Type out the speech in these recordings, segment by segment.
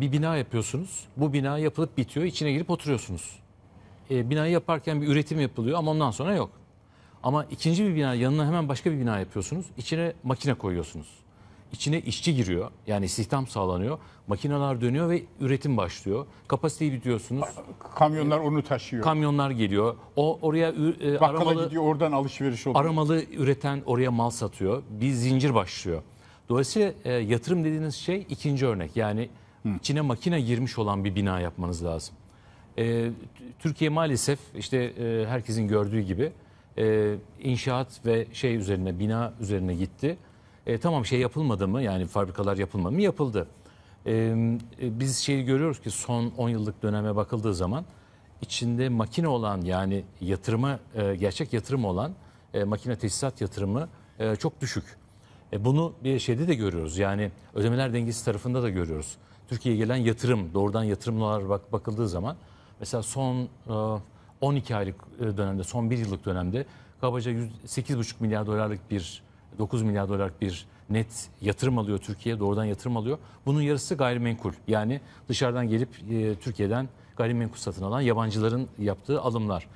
bir bina yapıyorsunuz. Bu bina yapılıp bitiyor. İçine girip oturuyorsunuz. E, binayı yaparken bir üretim yapılıyor ama ondan sonra yok. Ama ikinci bir bina yanına hemen başka bir bina yapıyorsunuz. İçine makine koyuyorsunuz. İçine işçi giriyor. Yani istihdam sağlanıyor. Makineler dönüyor ve üretim başlıyor. Kapasiteyi bitiyorsunuz. Kamyonlar onu taşıyor. Kamyonlar geliyor. O oraya e, aramalı gidiyor oradan alışveriş oluyor. Aramalı üreten oraya mal satıyor. Bir zincir başlıyor. Dolayısıyla e, yatırım dediğiniz şey ikinci örnek. Yani Hı. İçine makine girmiş olan bir bina yapmanız lazım. E, Türkiye maalesef işte e, herkesin gördüğü gibi e, inşaat ve şey üzerine bina üzerine gitti. E, tamam şey yapılmadı mı yani fabrikalar yapılmadı mı yapıldı. Ee, e, biz şeyi görüyoruz ki son 10 yıllık döneme bakıldığı zaman içinde makine olan yani yatırıma e, gerçek yatırım olan e, makine tesisat yatırımı e, çok düşük. E bunu bir şeyde de görüyoruz. Yani ödemeler dengesi tarafında da görüyoruz. Türkiye'ye gelen yatırım, doğrudan yatırımlar bak, bakıldığı zaman mesela son 12 e, aylık e, dönemde, son 1 yıllık dönemde kabaca 8,5 milyar dolarlık bir 9 milyar dolarlık bir net yatırım alıyor Türkiye, doğrudan yatırım alıyor. Bunun yarısı gayrimenkul. Yani dışarıdan gelip e, Türkiye'den gayrimenkul satın alan yabancıların yaptığı alımlar.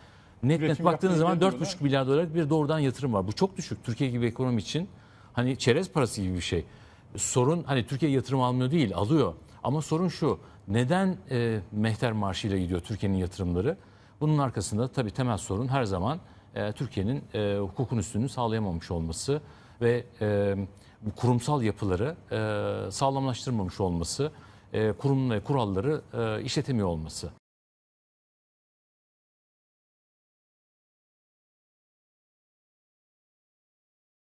Net Üretim net baktığınız zaman 4,5 milyar dolarlık bir doğrudan yatırım var. Bu çok düşük Türkiye gibi ekonomi için. Hani çerez parası gibi bir şey. Sorun hani Türkiye yatırım almıyor değil alıyor. Ama sorun şu neden e, mehter marşıyla gidiyor Türkiye'nin yatırımları? Bunun arkasında tabii temel sorun her zaman e, Türkiye'nin e, hukukun üstünü sağlayamamış olması ve e, bu kurumsal yapıları e, sağlamlaştırmamış olması, e, kurum ve kuralları e, işletemiyor olması.